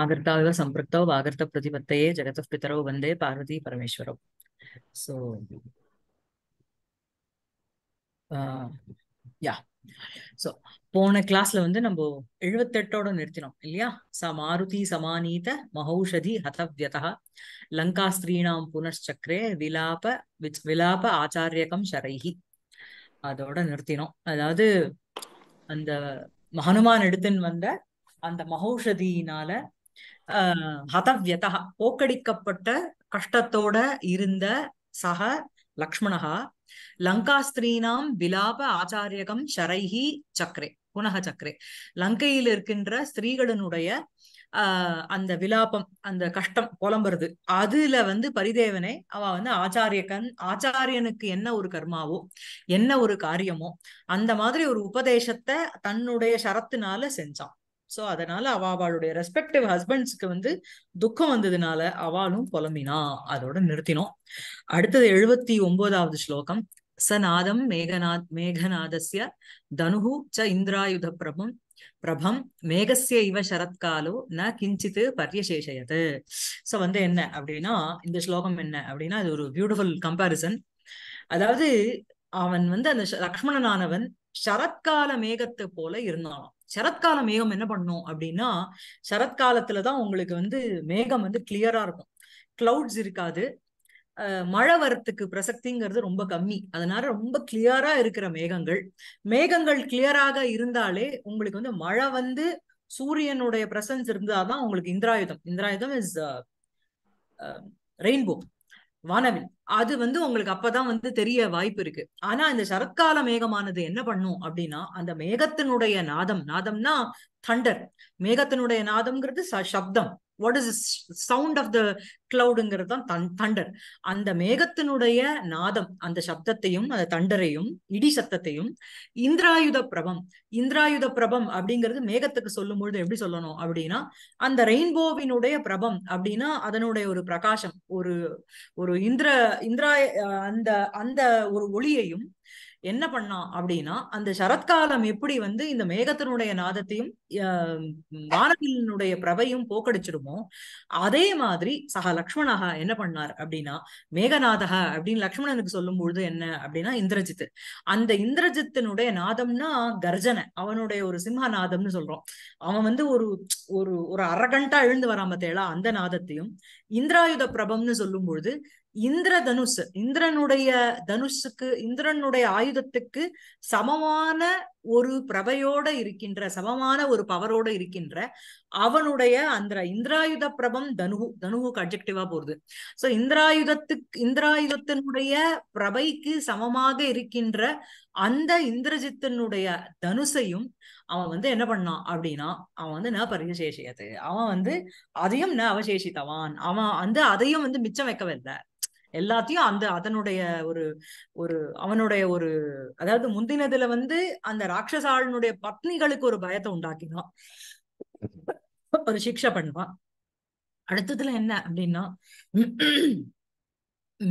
ஆகர்த்தா இவ சம்பிருக்தோ ஆகர்த்த பிரதிபத்தையே ஜெகத பிதரோ வந்தே பார்வதி பரமேஸ்வரோ சோ யா சோ போன கிளாஸ்ல வந்து நம்ம எழுபத்தெட்டோட நிறுத்தினோம் இல்லையா ச மாருதி சமானீத மகௌஷதி ஹதவியதா லங்கா ஸ்திரீனாம் புனர்ச்சக்கரே விலாப விலாப ஆச்சாரியகம் ஷரைஹி அதோட நிறுத்தினோம் அதாவது அந்த மகனுமான் எடுத்துன்னு வந்த அந்த மகௌஷதியினால ஹதவியதா போக்கடிக்கப்பட்ட கஷ்டத்தோட இருந்த சக லக்ஷ்மணா லங்கா ஸ்திரீனாம் விலாப ஆச்சாரியகம் சரைஹி சக்கரே புனக சக்கரே லங்கையில் இருக்கின்ற ஸ்திரீகளினுடைய ஆஹ் அந்த விலாபம் அந்த கஷ்டம் புலம்புறது அதுல வந்து பரிதேவனை அவ வந்து ஆச்சாரியக்கன் ஆச்சாரியனுக்கு என்ன ஒரு கர்மாவோ என்ன ஒரு காரியமோ அந்த மாதிரி ஒரு உபதேசத்தை தன்னுடைய சரத்தினால செஞ்சான் சோ அதனால அவ அவளுடைய ரெஸ்பெக்டிவ் ஹஸ்பண்ட்ஸ்க்கு வந்து துக்கம் வந்ததுனால அவளும் புலம்பினா அதோட நிறுத்தினோம் அடுத்தது எழுபத்தி ஒன்பதாவது ஸ்லோகம் சநாதம் மேகநாத் மேகநாதஸ்ய தனுகு ச இந்திராயுத பிரபம் பிரபம் மேகசிய இவ சரத்காலோ ந கிஞ்சித்து பரியசேஷயது சோ வந்து என்ன அப்படின்னா இந்த ஸ்லோகம் என்ன அப்படின்னா இது ஒரு பியூட்டிஃபுல் கம்பாரிசன் அதாவது அவன் வந்து அந்த லக்ஷ்மணனானவன் சரத்கால மேகத்தை போல இருந்தானோ சரத்கால மேகம் என்ன பண்ணும் அப்படின்னா சரத்காலத்துலதான் உங்களுக்கு வந்து மேகம் வந்து கிளியரா இருக்கும் கிளவுட்ஸ் இருக்காது மழை வரத்துக்கு பிரசக்திங்கிறது ரொம்ப கம்மி அதனால ரொம்ப கிளியரா இருக்கிற மேகங்கள் மேகங்கள் கிளியராக இருந்தாலே உங்களுக்கு வந்து மழை வந்து சூரியனுடைய பிரசன்ஸ் இருந்தாதான் உங்களுக்கு இந்திராயுதம் இந்திராயுதம் இஸ் ரெயின்போ வானவில் அது வந்து உங்களுக்கு அப்பதான் வந்து தெரிய வாய்ப்பு இருக்கு ஆனா இந்த சரத்கால மேகமானது என்ன பண்ணும் அப்படின்னா அந்த மேகத்தினுடைய நாதம் நாதம்னா தண்டர் மேகத்தினுடைய நாதம்ங்கிறது சப்தம் what is sound of the கிளவுடுங்கிறது தான் தன் தண்டர் அந்த மேகத்தினுடைய நாதம் அந்த சப்தத்தையும் அந்த தண்டரையும் இடி சத்தத்தையும் இந்திராயுத பிரபம் இந்திராயுத பிரபம் அப்படிங்கிறது மேகத்துக்கு சொல்லும் பொழுது எப்படி சொல்லணும் அப்படின்னா அந்த ரெயின்போவினுடைய பிரபம் அப்படின்னா அதனுடைய ஒரு பிரகாசம் ஒரு ஒரு இந்திர இந்திரா அந்த அந்த ஒரு ஒளியையும் என்ன பண்ணான் அப்படின்னா அந்த சரத்காலம் எப்படி வந்து இந்த மேகத்தினுடைய நாதத்தையும் வானவிலினுடைய பிரபையும் போக்கடிச்சிடுமோ அதே மாதிரி சக லக்ஷ்மணக என்ன பண்ணார் அப்படின்னா மேகநாதக அப்படின்னு லக்ஷ்மணனுக்கு சொல்லும் பொழுது என்ன அப்படின்னா இந்திரஜித் அந்த இந்திரஜித்தினுடைய நாதம்னா கர்ஜனை அவனுடைய ஒரு சிம்ஹ நாதம்னு சொல்றோம் அவன் வந்து ஒரு ஒரு ஒரு அரகண்டா எழுந்து வராம தேலா அந்த நாதத்தையும் இந்திராயுத பிரபம்னு சொல்லும் பொழுது இந்திர தனுசு இந்திரனுடைய தனுஷுக்கு இந்திரனுடைய ஆயுதத்துக்கு சமமான ஒரு பிரபையோட இருக்கின்ற சமமான ஒரு பவரோட இருக்கின்ற அவனுடைய அந்த இந்திராயுத பிரபம் தனுகு தனுகுக்கு அப்ஜெக்டிவா போகுது சோ இந்திராயுதத்துக்கு இந்திராயுதத்தினுடைய பிரபைக்கு சமமாக இருக்கின்ற அந்த இந்திரஜித்தனுடைய தனுசையும் அவன் வந்து என்ன பண்ணான் அப்படின்னா அவன் வந்து ந பரிசேஷியது அவன் வந்து அதையும் ந அவசேஷித்தவான் அவன் வந்து அதையும் வந்து மிச்சம் வைக்கவில்லை எல்லாத்தையும் அந்த அதனுடைய ஒரு ஒரு அவனுடைய ஒரு அதாவது முந்தினதுல வந்து அந்த ராட்சசாளனுடைய பத்னிகளுக்கு ஒரு பயத்தை உண்டாக்கினான் ஒரு சிக்ஷை பண்ணுவான் அடுத்ததுல என்ன அப்படின்னா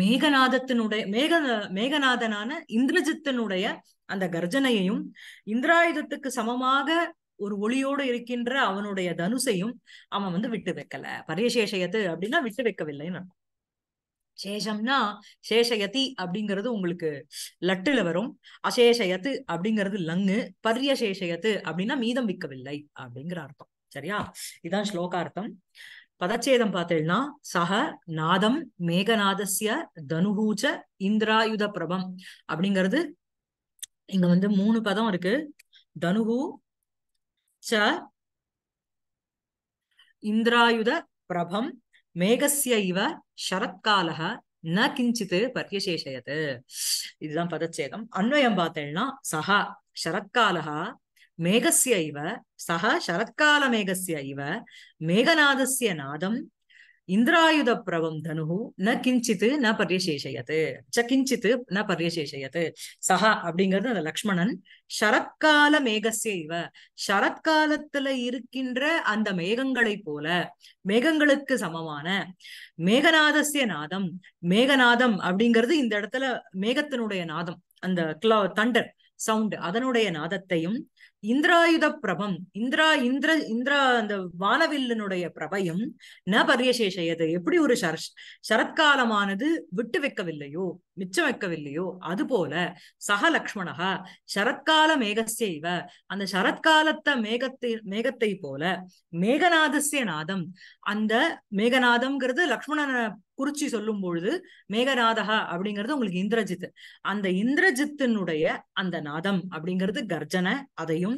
மேகநாதத்தினுடைய மேக மேகநாதனான இந்திரஜித்தனுடைய அந்த கர்ஜனையையும் இந்திராயுதத்துக்கு சமமாக ஒரு ஒளியோடு இருக்கின்ற அவனுடைய தனுசையும் அவன் வந்து விட்டு வைக்கல பரியசேஷயத்து அப்படின்னா விட்டு வைக்கவில்லைன்னு சேஷம்னா சேஷயதி அப்படிங்கிறது உங்களுக்கு லட்டுல வரும் அசேஷயத்து அப்படிங்கிறது லங்கு பரிய சேஷயத்து அப்படின்னா மீதம் விற்கவில்லை அப்படிங்கிற அர்த்தம் சரியா இதான் ஸ்லோகார்த்தம் பதச்சேதம் பார்த்தீங்கன்னா சக நாதம் மேகநாதசிய தனுகூச்ச இந்திராயுத பிரபம் அப்படிங்கிறது இங்க வந்து மூணு பதம் இருக்கு தனுகு ச இந்திராயுத பிரபம் மேகசிய இவ சரத்காலக ந கிஞ்சித் பர்யசேஷயத்து இதுதான் பதச்சேதம் அன்வயம் பார்த்தேன்னா சஹா சரத்காலகா மேகசிய இவ சஹ சரத்கால மேகசிய இவ மேகநாதசிய நாதம் இந்திராயுத பிரபம் தனு ந கிஞ்சித்து ந பரியசேஷயத்து ச கிஞ்சித்து ந பரியசேஷயத்து சஹா அப்படிங்கிறது அந்த லக்ஷ்மணன் சரத்கால மேகசிய இவ சரத்காலத்துல இருக்கின்ற அந்த மேகங்களைப் போல மேகங்களுக்கு சமமான மேகநாதசிய நாதம் மேகநாதம் அப்படிங்கிறது இந்த இடத்துல மேகத்தினுடைய நாதம் அந்த கிளா தண்டர் சவுண்ட் அதனுடைய நாதத்தையும் இந்திராயுத பிரபம் இந்திரா இந்திர இந்திரா அந்த வானவில்லனுடைய பிரபையும் ந பரியசேஷையது எப்படி ஒரு சர சரத்காலமானது விட்டு வைக்கவில்லையோ மிச்சம் வைக்கவில்லையோ அதுபோல சக லக்ஷ்மணகா சரத்கால மேகசேவ அந்த சரத்காலத்த மேகத்தை மேகத்தை போல மேகநாதசிய நாதம் அந்த மேகநாதம்ங்கிறது லக்ஷ்மணனை குறிச்சி சொல்லும் பொழுது மேகநாதகா அப்படிங்கிறது உங்களுக்கு இந்திரஜித் அந்த இந்திரஜித்தினுடைய அந்த நாதம் அப்படிங்கிறது கர்ஜனை அதையும்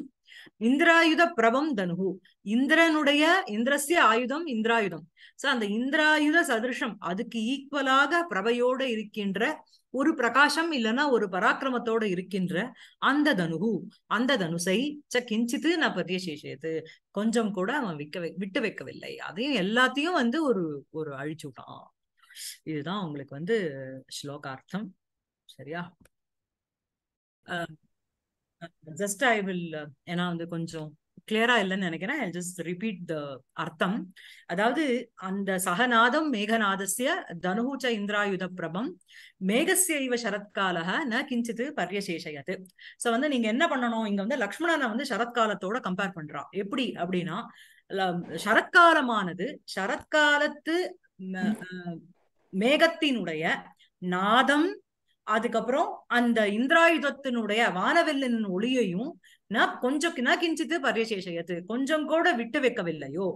இந்திராயுத பிரபம் தனுகு இந்திரனுடைய இந்திரசிய ஆயுதம் இந்திராயுதம் சோ அந்த இந்திராயுத சதிருஷம் அதுக்கு ஈக்குவலாக பிரபையோட இருக்கின்ற ஒரு பிரகாசம் இல்லைன்னா ஒரு பராக்கிரமத்தோட இருக்கின்ற அந்த தனுகு அந்த தனுசை ச கிஞ்சித்து நான் சேஷத்து கொஞ்சம் கூட அவன் விக்க விட்டு வைக்கவில்லை அதையும் எல்லாத்தையும் வந்து ஒரு ஒரு அழிச்சு விட்டான் இதுதான் உங்களுக்கு வந்து ஸ்லோகார்த்தம் சரியா ஜஸ்ட் ஐ வில் ஏன்னா வந்து கொஞ்சம் கிளியரா இல்லைன்னு நினைக்கிறேன் ஜஸ்ட் ரிப்பீட் த அர்த்தம் அதாவது அந்த சகநாதம் மேகநாதசிய தனுஹூச்ச இந்திராயுத பிரபம் மேகசிய இவ சரத்கால ந கிஞ்சித்து பரியசேஷயது சோ வந்து நீங்க என்ன பண்ணணும் இங்க வந்து லக்ஷ்மணனை வந்து சரத்காலத்தோட கம்பேர் பண்றா எப்படி அப்படின்னா சரத்காலமானது சரத்காலத்து மேகத்தினுடைய நாதம் அதுக்கப்புறம் அந்த இந்திராயுதத்தினுடைய வானவெல்லின் ஒளியையும் நான் கொஞ்சம் கிஞ்சித்து பரியசேஷயத்து கொஞ்சம் கூட விட்டு வைக்கவில்லையோ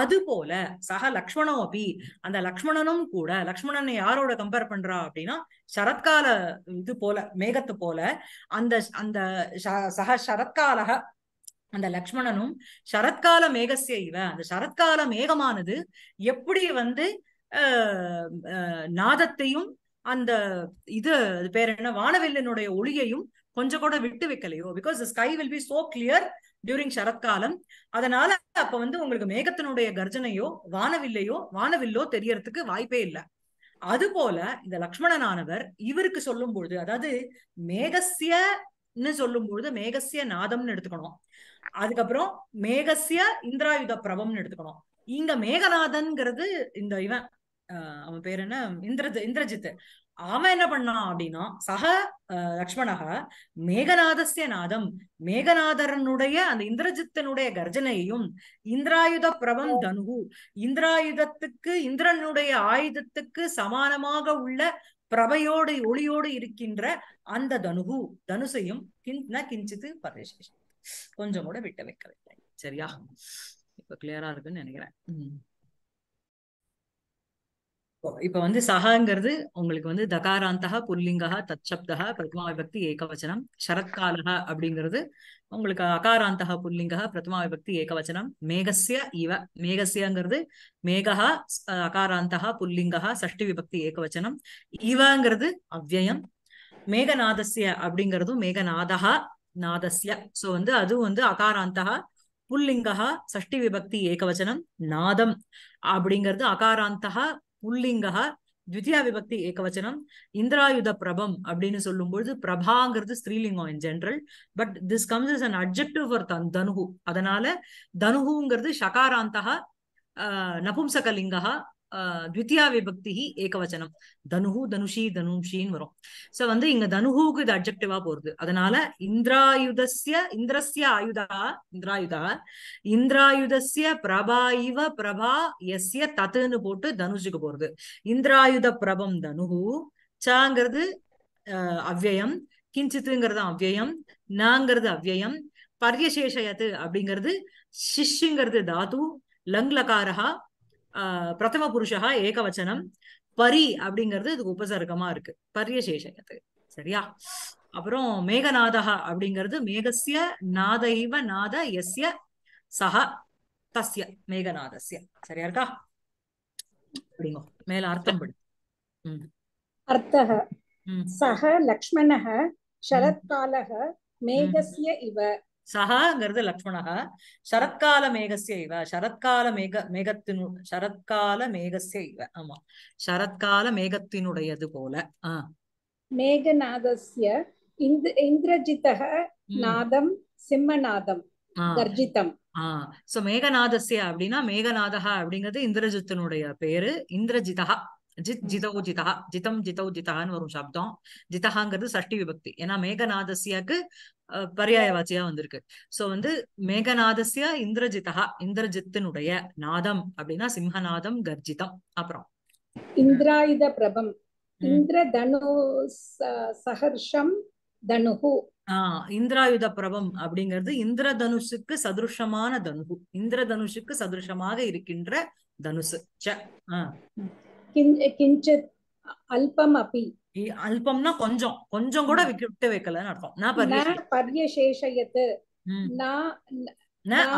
அது போல சக லக்ஷ்மணம் அப்படி அந்த லக்ஷ்மணனும் கூட லக்ஷ்மணனை யாரோட கம்பேர் பண்றா அப்படின்னா சரத்கால இது போல மேகத்து போல அந்த அந்த சக சரத்கால அந்த லக்ஷ்மணனும் சரத்கால மேகசிய இவ அந்த சரத்கால மேகமானது எப்படி வந்து நாதத்தையும் அந்த இது அது பேர் என்ன வானவில்லினுடைய ஒளியையும் கொஞ்சம் கூட விட்டு வைக்கலையோ because the sky will be so clear during சரத்காலம் அதனால அப்ப வந்து உங்களுக்கு மேகத்தினுடைய கர்ஜனையோ வானவில்லையோ வானவில்லோ தெரியறதுக்கு வாய்ப்பே இல்லை அது போல இந்த லக்ஷ்மணனானவர் இவருக்கு சொல்லும் பொழுது அதாவது மேகசியன்னு சொல்லும் பொழுது மேகசிய நாதம்னு எடுத்துக்கணும் அதுக்கப்புறம் மேகசிய இந்திராயுத பிரபம்னு எடுத்துக்கணும் இங்க மேகநாதன்கிறது இந்த இவன் அவன் பேர் என்ன இந்திரஜ இந்திரஜித் அவன் என்ன பண்ணான் அப்படின்னா சக லக்ஷ்மணக மேகநாதசிய நாதம் மேகநாதரனுடைய அந்த இந்திரஜித்தனுடைய கர்ஜனையையும் இந்திராயுத பிரபம் தனுகு இந்திராயுதத்துக்கு இந்திரனுடைய ஆயுதத்துக்கு சமானமாக உள்ள பிரபையோடு ஒளியோடு இருக்கின்ற அந்த தனுகு தனுசையும் கிஞ்சித்து பரவேசேஷம் கொஞ்சம் கூட விட்ட வைக்கவில்லை சரியா இப்ப கிளியரா இருக்குன்னு நினைக்கிறேன் இப்ப வந்து சகாங்கிறது உங்களுக்கு வந்து தகாராந்தகா புல்லிங்கா தச்சப்தகா பிரதமா விபக்தி ஏகவச்சனம் சரத்காலா அப்படிங்கிறது உங்களுக்கு அகாராந்தகா புல்லிங்கா பிரதமா விபக்தி ஏகவச்சனம் மேகசிய இவ மேகசியங்கிறது மேகா அகாராந்தகா புல்லிங்கா சஷ்டி விபக்தி ஏகவச்சனம் இவங்கிறது அவ்வயம் மேகநாதசிய அப்படிங்கிறதும் மேகநாதகா நாதசிய சோ வந்து அதுவும் வந்து அகாராந்தகா புல்லிங்கா சஷ்டி விபக்தி ஏகவச்சனம் நாதம் அப்படிங்கிறது அகாராந்தகா புல்லிங்கா த்விதியா விபக்தி ஏகவச்சனம் இந்திராயுத பிரபம் அப்படின்னு பொழுது பிரபாங்கிறது ஸ்ரீலிங்கம் in general but this comes is an objective for தன் தனுகு அதனால தனுகுங்கிறது ஷகாராந்தகா நபும்சகலிங்கா த்வித்தியா விபக்தி ஏகவச்சனம் தனுஹு தனுஷி தனுஷின்னு வரும் சோ வந்து இங்க தனுஹுக்கு இது அப்செக்டிவா போறது அதனால இந்திராயுதஸ்ய இந்திரஸ்ய ஆயுதா இந்திராயுதா இந்திராயுதஸ்ய பிரபா இவ பிரபா எஸ்ய தத்துன்னு போட்டு தனுஷுக்கு போறது இந்திராயுத பிரபம் தனுஹு சாங்கிறது அவ்வயம் கிஞ்சித்துங்கிறது அவ்வயம் நாங்கிறது அவ்வயம் பர்யசேஷயத்து அப்படிங்கிறது சிஷ்யுங்கிறது தாத்து லங்லகாரஹா பிரதம புருஷகா ஏகவச்சனம் பரி அப்படிங்கிறது இதுக்கு உபசர்க்கமா இருக்கு பரியசேஷத்துக்கு சரியா அப்புறம் மேகநாதகா அப்படிங்கிறது மேகசிய நாதைவ நாத எஸ்ய சஹ தஸ்ய மேகநாதஸ்ய சரியா இருக்கா அப்படிங்க மேல அர்த்தம் படி அர்த்தக சக லக்ஷ்மணக சரத்காலக மேகசிய இவ சகாங்கிறது லக்ஷ்மணகா சரத்கால மேகசிய இவ சரத்கால மேக மேகத்தினு சரத்கால மேகசிய இவ ஆமா சரத்கால மேகத்தினுடையது போல ஆஹ் மேகநாதஸ்ய இந்த இந்திரஜிதக நாதம் சிம்மநாதம் கர்ஜிதம் ஆஹ் சோ மேகநாதசிய அப்படின்னா மேகநாதகா அப்படிங்கிறது இந்திரஜித்தனுடைய பேரு இந்திரஜிதகா ஜித் ஜிதௌ ஜிதா ஜிதம் ஜிதௌ ஜிதான்னு வரும் சப்தம் ஜிதஹாங்கிறது சஷ்டி விபக்தி ஏன்னா மேகநாதசியாக்கு பரியாய பர்யாயவாச்சியா வந்திருக்கு சோ வந்து மேகநாதசியா இந்திரஜிதா இந்திரஜித்தினுடைய நாதம் அப்படின்னா சிம்ஹநாதம் கர்ஜிதம் அப்புறம் இந்திராயுத பிரபம் இந்திர தனு சஹர்ஷம் தனுகு ஆஹ் இந்திராயுத பிரபம் அப்படிங்கிறது இந்திர தனுஷுக்கு சதுருஷமான தனுகு இந்திர தனுஷுக்கு சதுருஷமாக இருக்கின்ற தனுசு கிஞ்சித் அல்பம் அபி அல்பம்னா கொஞ்சம் கொஞ்சம் கூட விட்டு வைக்கலன்னு அர்த்தம் நான் பர்யசேஷயத்து நான்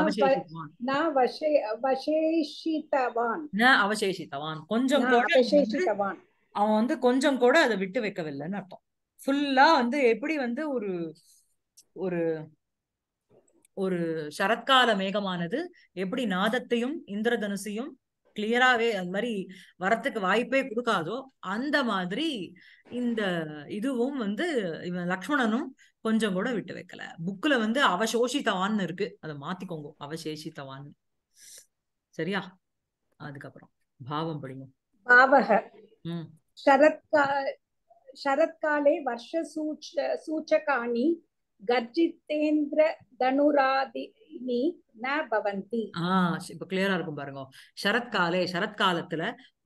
அவசேஷித்தவான் கொஞ்சம் கூட அவன் வந்து கொஞ்சம் கூட அதை விட்டு வைக்கவில்லைன்னு அர்த்தம் ஃபுல்லா வந்து எப்படி வந்து ஒரு ஒரு ஒரு சரத்கால மேகமானது எப்படி நாதத்தையும் இந்திரதனுசையும் கிளியராகவே அது மாதிரி வரத்துக்கு வாய்ப்பே கொடுக்காதோ அந்த மாதிரி இந்த இதுவும் வந்து இவன் லக்ஷ்மணனும் கொஞ்சம் கூட விட்டு வைக்கல புக்ல வந்து அவசோஷித்தவான்னு இருக்கு அதை மாத்திக்கோங்க அவசேஷித்தவான்னு சரியா அதுக்கப்புறம் பாவம் படிங்க பாவக சரத்கா சரத்காலே வருஷ சூச்ச சூச்சகாணி கர்ஜித்தேந்திர தனுராதினி ந பவந்தி ஆஹ் இப்ப கிளியரா இருக்கும் பாருங்க சரத்காலே சரத்காலத்துல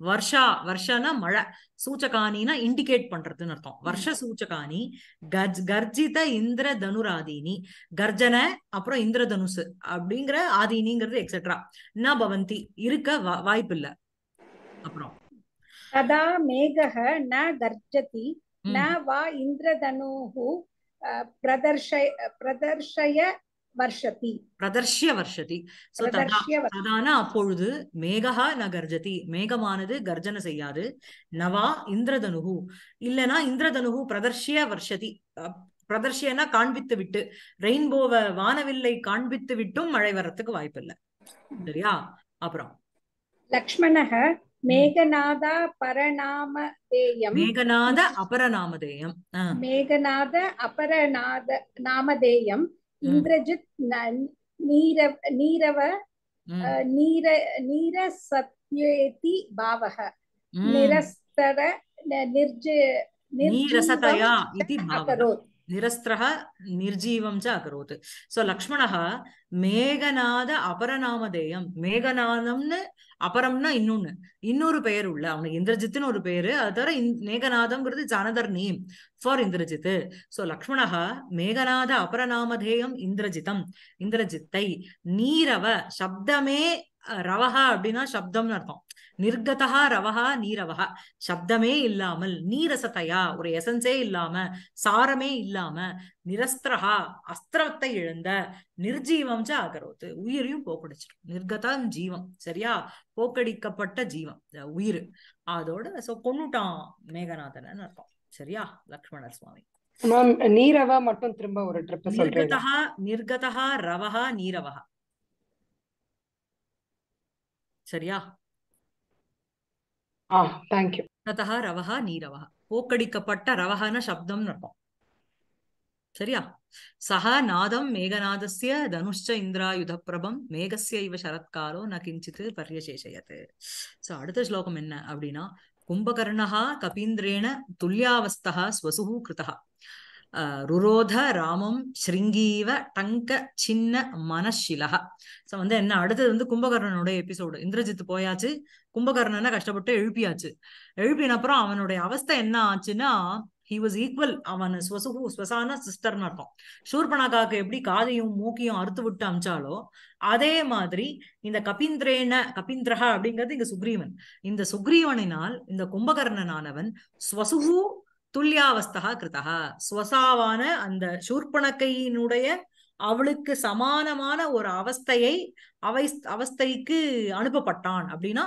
வருஷா வருஷனா மழை சூச்சகானினா இண்டிகேட் பண்றதுன்னு அர்த்தம் வருஷ சூச்சகானி கர்ஜ் கர்ஜித இந்திர தனுராதீனி கர்ஜன அப்புறம் இந்திர தனுசு அப்படிங்கிற ஆதினிங்கிறது எக்ஸெட்ரா ந பவந்தி இருக்க வாய்ப்பு இல்ல அப்புறம் ததா மேகஹ ந கர்ஜதி ந வா இந்திர இந்திரதனுஹு प्रदर्शय பிரதர்ஷய வர்ஷதி பிரதர்ஷ்ய வர்ஷதி அதான அப்பொழுது மேகா ந கர்ஜதி மேகமானது கர்ஜனை செய்யாது நவா இந்திரதனுகு இல்லனா இந்திரதனுகு பிரதர்ஷ்ய வர்ஷதி பிரதர்ஷியனா காண்பித்து விட்டு ரெயின்போவ வானவில்லை காண்பித்து விட்டும் மழை வர்றதுக்கு வாய்ப்பு இல்லை சரியா அப்புறம் லக்ஷ்மணக மேகநாதா பரநாம தேயம் மேகநாத அபரநாமதேயம் மேகநாத அபரநாத நாமதேயம் இந்திரஜித் நீர நீரவ நீர நீர சத்யேதி பாவக நிரஸ்தர நிர்ஜ நீரசதயா இது அகரோத் निर्जीवं च अकरोत् सो लक्ष्मणः मेघनाद अपरनामधेयं मेघनादं அப்புறம்னா இன்னொன்னு இன்னொரு பெயர் உள்ள அவனுக்கு இந்திரஜித்னு ஒரு பேரு அது தவிர மேகநாதம்ங்கிறது another name for Indrajit so Lakshmana மேகநாத அபரநாமதேயம் இந்திரஜிதம் இந்திரஜித்தை நீரவ சப்தமே ரவஹா அப்படின்னா சப்தம்னு அர்த்தம் நிர்கதா ரவகா நீரவஹா சப்தமே இல்லாமல் நீரசத்தையா ஒரு எசன்ஸே இல்லாம சாரமே இல்லாம நிரஸ்திரஹா அஸ்திரத்தை இழந்த நிர்ஜீவம் ச அகரோத்து உயிரையும் போக்கடிச்சிடும் நிர்கதம் ஜீவம் சரியா போக்கடிக்கப்பட்ட ஜீவம் உயிர் அதோட சோ கொண்ணுட்டான் மேகநாதன் அர்த்தம் சரியா லக்ஷ்மணர் சுவாமி நீரவா மட்டும் திரும்ப ஒரு ட்ரிப் ரவஹா நீரவஹா சரியா தேங்க்யூ நதா ரவஹா நீரவஹா போக்கடிக்கப்பட்ட ரவஹான சப்தம்னு அர்த்தம் சரியா சஹா நாதம் மேகநாதஸ்ய தனுஷ்ச இந்திராயுத பிரபம் மேகசிய இவ சரத்காலோ ந கிஞ்சித் பரியசேஷயத்து சோ அடுத்த ஸ்லோகம் என்ன அப்படின்னா கும்பகர்ணஹா கபீந்திரேண துல்லியாவஸ்தா ஸ்வசுகு கிருதா ருரோத ராமம் ஸ்ரீங்கீவ டங்க சின்ன மனசிலக ஸோ வந்து என்ன அடுத்தது வந்து கும்பகர்ணனுடைய எபிசோடு இந்திரஜித் போயாச்சு கும்பகர்ணனை கஷ்டப்பட்டு எழுப்பியாச்சு எழுப்பினப்புறம் அவனுடைய அவஸ்தை என்ன ஆச்சுன்னா ஹி வாஸ் ஈக்குவல் அவன் ஸ்வசுகு ஸ்வசான சிஸ்டர்னு அர்த்தம் ஷூர்பணகாக்கு எப்படி காதையும் மூக்கையும் அறுத்து விட்டு அமிச்சாலோ அதே மாதிரி இந்த கபீந்திரேன கபீந்திரஹா அப்படிங்கிறது இங்க சுக்ரீவன் இந்த சுக்ரீவனினால் இந்த கும்பகர்ணனானவன் ஸ்வசுகு துல்லியாவஸ்தா கிருதா ஸ்வசாவான அந்த சூர்பணக்கையினுடைய அவளுக்கு சமானமான ஒரு அவஸ்தையை அவை அவஸ்தைக்கு அனுப்பப்பட்டான் அப்படின்னா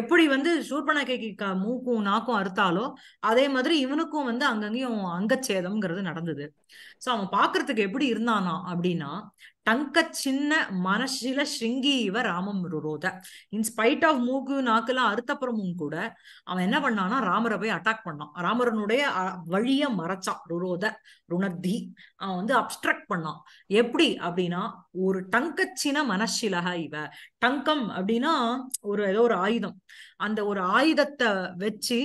எப்படி வந்து சூர்பனகைக்கு மூக்கும் நாக்கும் அறுத்தாலோ அதே மாதிரி இவனுக்கும் வந்து அங்கங்கேயும் அங்கச்சேதம்ங்கிறது நடந்தது சோ அவன் பாக்குறதுக்கு எப்படி இருந்தானா அப்படின்னா டங்க சின்ன மனசில ஸ்ருங்கி இவ ராமம் ரோத இன்ஸ்பைட் ஆஃப் மூக்கு நாக்குலாம் அறுத்தப்புறமும் கூட அவன் என்ன பண்ணானா ராமரை போய் அட்டாக் பண்ணான் ராமரனுடைய வழிய மறைச்சான் ருரோத ருணத்தி அவன் வந்து அப்ட்ரக்ட் பண்ணான் எப்படி அப்படின்னா ஒரு டங்கச்சின மனசிலக இவ டங்கம் அப்படின்னா ஒரு ஏதோ ஒரு ஆயுதம் அந்த ஒரு ஆயுதத்தை வச்சு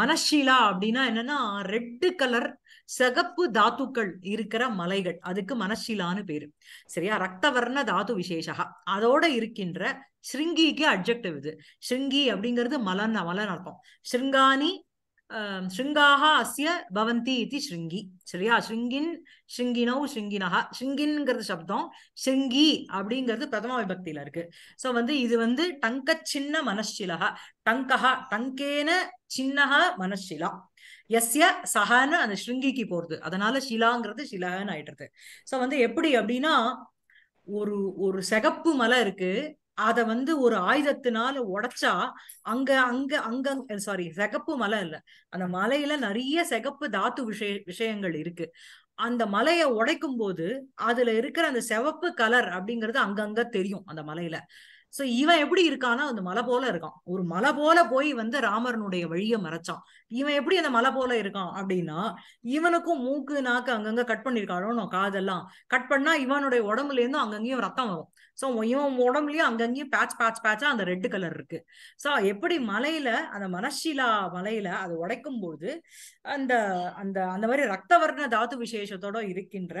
மனசிலா அப்படின்னா என்னன்னா ரெட்டு கலர் சகப்பு தாத்துக்கள் இருக்கிற மலைகள் அதுக்கு மனசிலான்னு பேரு சரியா வர்ண தாத்து விசேஷா அதோட இருக்கின்ற ஸ்ருங்கிக்கு அப்ஜெக்டிவ் இது ஸ்ருங்கி அப்படிங்கிறது மலன் மலன் அர்த்தம் ஸ்ருங்கானி ஸ்ருங்காக அஸ்ய பவந்தி இது ஸ்ருங்கி சரியா ஸ்ருங்கின் ஸ்ருங்கினவ் ஸ்ருங்கினஹா ஸ்ருங்கின்ங்கிறது சப்தம் ஸ்ருங்கி அப்படிங்கிறது பிரதம விபக்தியில இருக்கு ஸோ வந்து இது வந்து டங்க சின்ன மனசிலகா டங்கஹா டங்கேன சின்னஹா மனசிலா எஸ்ய சஹான்னு அந்த ஸ்ருங்கிக்கு போறது அதனால ஷிலாங்கிறது ஷிலான்னு ஆயிட்டுறது ஸோ வந்து எப்படி அப்படின்னா ஒரு ஒரு சிகப்பு மலை இருக்கு அத வந்து ஒரு ஆயுதத்தினால உடைச்சா அங்க அங்க அங்க சாரி சிகப்பு மலை இல்ல அந்த மலையில நிறைய சிகப்பு தாத்து விஷய விஷயங்கள் இருக்கு அந்த மலையை உடைக்கும் போது அதுல இருக்கிற அந்த சிவப்பு கலர் அப்படிங்கிறது அங்கங்க தெரியும் அந்த மலையில சோ இவன் எப்படி இருக்கான்னா அந்த மலை போல இருக்கான் ஒரு மலை போல போய் வந்து ராமரனுடைய வழியை மறைச்சான் இவன் எப்படி அந்த மலை போல இருக்கான் அப்படின்னா இவனுக்கும் மூக்கு நாக்கு அங்கங்க கட் பண்ணிருக்கானோ காதெல்லாம் கட் பண்ணா இவனுடைய உடம்புல இருந்தும் அங்கங்கேயும் ரத்தம் வரும் ஸோ இவன் உடம்புலயும் அங்கங்கேயும் பேட்ச் பேட்ச் பேட்சா அந்த ரெட் கலர் இருக்கு ஸோ எப்படி மலையில அந்த மனசிலா மலையில அதை உடைக்கும் போது அந்த அந்த அந்த மாதிரி ரத்தவர்ண தாத்து விசேஷத்தோட இருக்கின்ற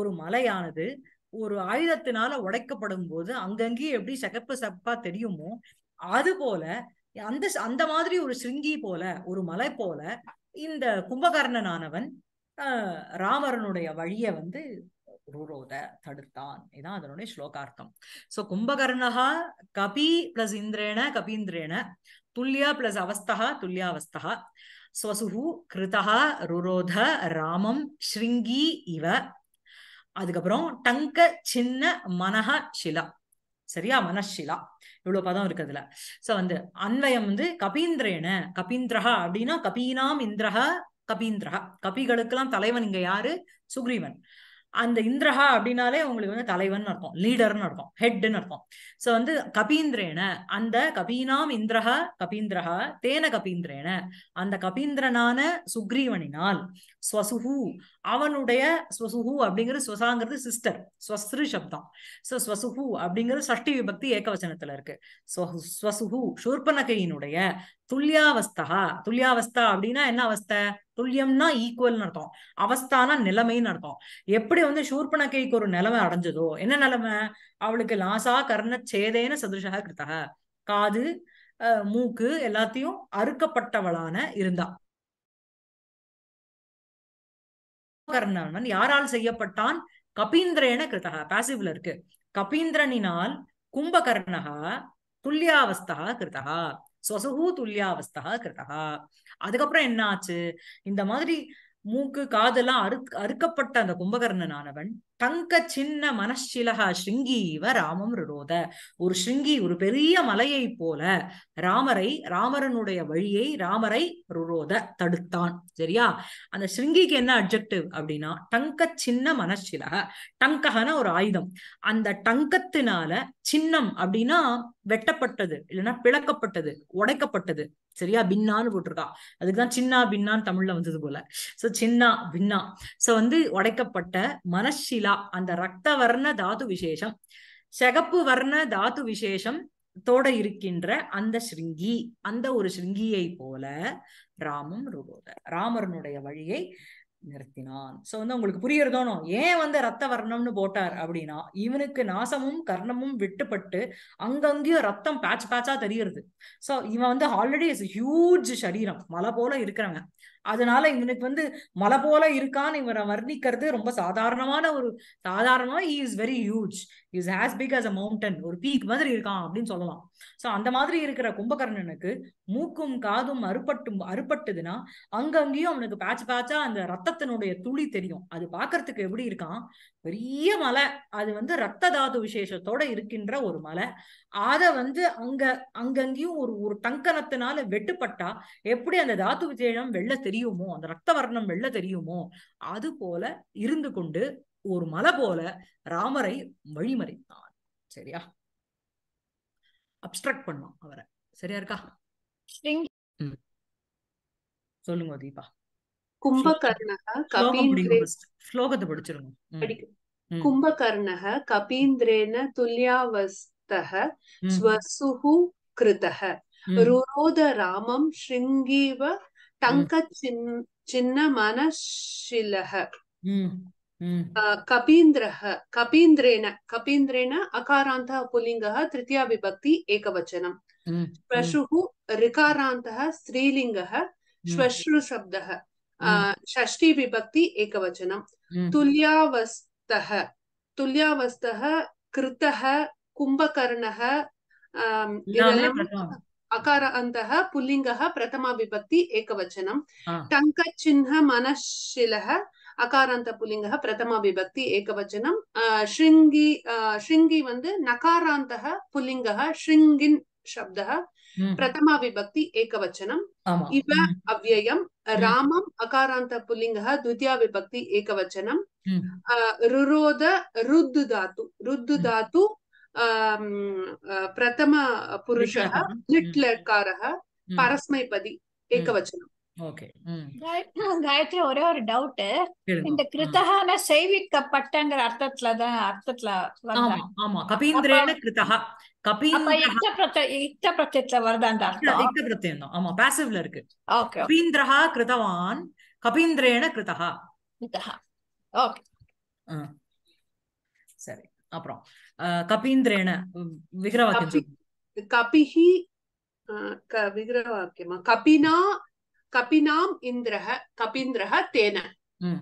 ஒரு மலையானது ஒரு ஆயுதத்தினால உடைக்கப்படும் போது அங்கங்கேயும் எப்படி சகப்பு சகப்பா தெரியுமோ அது போல அந்த அந்த மாதிரி ஒரு சிங்கி போல ஒரு மலை போல இந்த கும்பகர்ணனானவன் ராமரனுடைய வழிய வந்து ரூரோத தடுத்தான் இதான் அதனுடைய ஸ்லோகார்த்தம் சோ கும்பகர்ணகா கபி பிளஸ் இந்திரேண கபீந்திரேண துல்லியா பிளஸ் அவஸ்தகா துல்லியாவஸ்தா ஸ்வசுகு கிருதா ருரோத ராமம் ஸ்ருங்கி இவ அதுக்கப்புறம் டங்க சின்ன மனஹ சிலா சரியா மனஷிலா இவ்வளவு பதம் இருக்குதுல சோ வந்து அன்வயம் வந்து கபீந்திரேன கபீந்திரஹா அப்படின்னா கபீனாம் இந்திரஹா கபீந்திரஹா கபிகளுக்கெல்லாம் தலைவன் இங்க யாரு சுக்ரீவன் அந்த இந்திரஹா அப்படின்னாலே உங்களுக்கு வந்து தலைவன் அர்த்தம் லீடர்னு அர்த்தம் ஹெட்னு அர்த்தம் சோ வந்து கபீந்திரேன அந்த கபீனாம் இந்திரஹா கபீந்திரஹா தேன கபீந்திரேன அந்த கபீந்திரனான சுக்ரீவனினால் ஸ்வசுஹு அவனுடைய ஸ்வசுஹு அப்படிங்கிறது ஸ்வசாங்கிறது சிஸ்டர் ஸ்வஸ்ரு சப்தம் சோ ஸ்வசுஹு அப்படிங்கிறது சஷ்டி விபக்தி ஏகவசனத்துல இருக்கு ஸ்வசுஹு ஷூர்பனகையினுடைய துல்லியாவஸ்தா துல்லியாவஸ்தா அப்படின்னா என்ன அவஸ்தை துல்லியம்னா ஈக்குவல்னு அர்த்தம் அவஸ்தானா நிலைமைன்னு அர்த்தம் எப்படி வந்து சூர்பணக்கைக்கு ஒரு நிலைமை அடைஞ்சதோ என்ன நிலைமை அவளுக்கு லாசா கர்ண சேதேன சதுஷா கிருத்தக காது மூக்கு எல்லாத்தையும் அறுக்கப்பட்டவளான இருந்தா கர்ணவன் யாரால் செய்யப்பட்டான் கபீந்திரேன கிருத்தக பேசிவ்ல இருக்கு கபீந்திரனினால் கும்பகர்ணகா துல்லியாவஸ்தா கிருத்தகா சொசகு துல்லியாவஸ்தா கிருதா அதுக்கப்புறம் என்ன ஆச்சு இந்த மாதிரி மூக்கு காதெல்லாம் அறு அறுக்கப்பட்ட அந்த கும்பகர்ணனானவன் தங்க சின்ன மனசிலகா இவ ராமம் ருடோத ஒரு ஸ்ருங்கி ஒரு பெரிய மலையை போல ராமரை ராமரனுடைய வழியை ராமரை ருரோத தடுத்தான் சரியா அந்த ஸ்ருங்கிக்கு என்ன அப்ஜெக்டிவ் அப்படின்னா டங்க சின்ன மனசிலக டங்ககான ஒரு ஆயுதம் அந்த டங்கத்தினால சின்னம் அப்படின்னா வெட்டப்பட்டது இல்லைன்னா பிளக்கப்பட்டது உடைக்கப்பட்டது சரியா பின்னான்னு போட்டிருக்கா அதுக்குதான் சின்னா பின்னான்னு தமிழ்ல வந்தது போல சோ சின்னா பின்னா சோ வந்து உடைக்கப்பட்ட மனசிலா நிலா அந்த ரத்த வர்ண தாது விசேஷம் செகப்பு வர்ண தாது விசேஷம் தோட இருக்கின்ற அந்த ஸ்ருங்கி அந்த ஒரு ஸ்ருங்கியை போல ராமம் ருபோதர் ராமருனுடைய வழியை நிறுத்தினான் சோ வந்து உங்களுக்கு புரியறதோனும் ஏன் வந்து ரத்த வர்ணம்னு போட்டார் அப்படின்னா இவனுக்கு நாசமும் கர்ணமும் விட்டுப்பட்டு அங்கங்கேயும் ரத்தம் பேட்ச் பேட்சா தெரியுறது சோ இவன் வந்து ஆல்ரெடி இஸ் ஹியூஜ் சரீரம் மலை போல இருக்கிறவங்க அதனால இவனுக்கு வந்து மலை போல இருக்கான்னு இவரை வர்ணிக்கிறது ரொம்ப சாதாரணமான ஒரு சாதாரணமா he is very huge is as big as a mountain ஒரு பீக் மாதிரி இருக்கான் அப்படின்னு சொல்லலாம் சோ அந்த மாதிரி இருக்கிற கும்பகர்ணனுக்கு மூக்கும் காதும் அறுபட்டும் அறுபட்டுதுன்னா அங்கங்கேயும் அவனுக்கு பேட்ச் பேச்சா அந்த ரத்த ரத்தத்தினுடைய துளி தெரியும் அது பாக்குறதுக்கு எப்படி இருக்கான் பெரிய மலை அது வந்து ரத்த தாது விசேஷத்தோட இருக்கின்ற ஒரு மலை அத வந்து அங்க அங்கங்கேயும் ஒரு ஒரு டங்கனத்தினால வெட்டுப்பட்டா எப்படி அந்த தாத்து விசேஷம் வெள்ள தெரியுமோ அந்த ரத்த வர்ணம் வெள்ள தெரியுமோ அது போல இருந்து கொண்டு ஒரு மலை போல ராமரை வழிமறைத்தான் சரியா அப்ட்ராக்ட் பண்ணோம் அவரை சரியா இருக்கா சொல்லுங்க தீபா கும்பகர்ணக கபீந்திரே ஸ்லோகத்தை படிச்சிருங்க கும்பகர்ணக கபீந்திரேன துல்யாவஸ்தக ஸ்வசுஹு கிருதः रुरोद रामं शृङ्गीव टङ्कचिन्नमनशिलः कपीन्द्रः कपीन्द्रेण कपीन्द्रेण अकारान्तः पुल्लिङ्गः तृतीया विभक्ति एकवचनं षष्ठी विभक्ति एकवचनं तुल्यावस्थः तुल्यावस्थः कृतः कुम्भकर्णः अकार अन्तः पुल्लिङ्गः प्रथमा विभक्ति एकवचनं टङ्कचिह्न मनशिलः அகாராந்த புல்லிங்கக பிரதம விபக்தி ஏகவச்சனம் ஷிருங்கி ஷிருங்கி வந்து நகாராந்தக புல்லிங்கக ஷிருங்கின் शब्द हम्म। प्रथमा विभक्ति एकवचनम् इव हम्म। अव्ययम् हम्म। रामम् अकारान्त पुल्लिङ्गः द्वितीया विभक्ति एकवचनं रुरोद रुद् धातु रुद् धातु प्रथम पुरुषः लिट् परस्मैपदी एकवचनं காயத்ரி ஒரே ஒரு டவுட் அர்த்தத்துல ஆமா ஆமா கபீந்திரேன கிருத்தகா கபீந்திரா ஆமா பாசிவ்ல இருக்கு கபீந்திரஹா கிருதவான் கபீந்திரேன கிருதஹா சரி அப்புறம் கபீந்திரேன விக்கிரவாக்கியம் கபிஹி விக்கிரவாக்கியமா கபினா கபினாம் இந்திரஹ கபீந்திரஹ தேன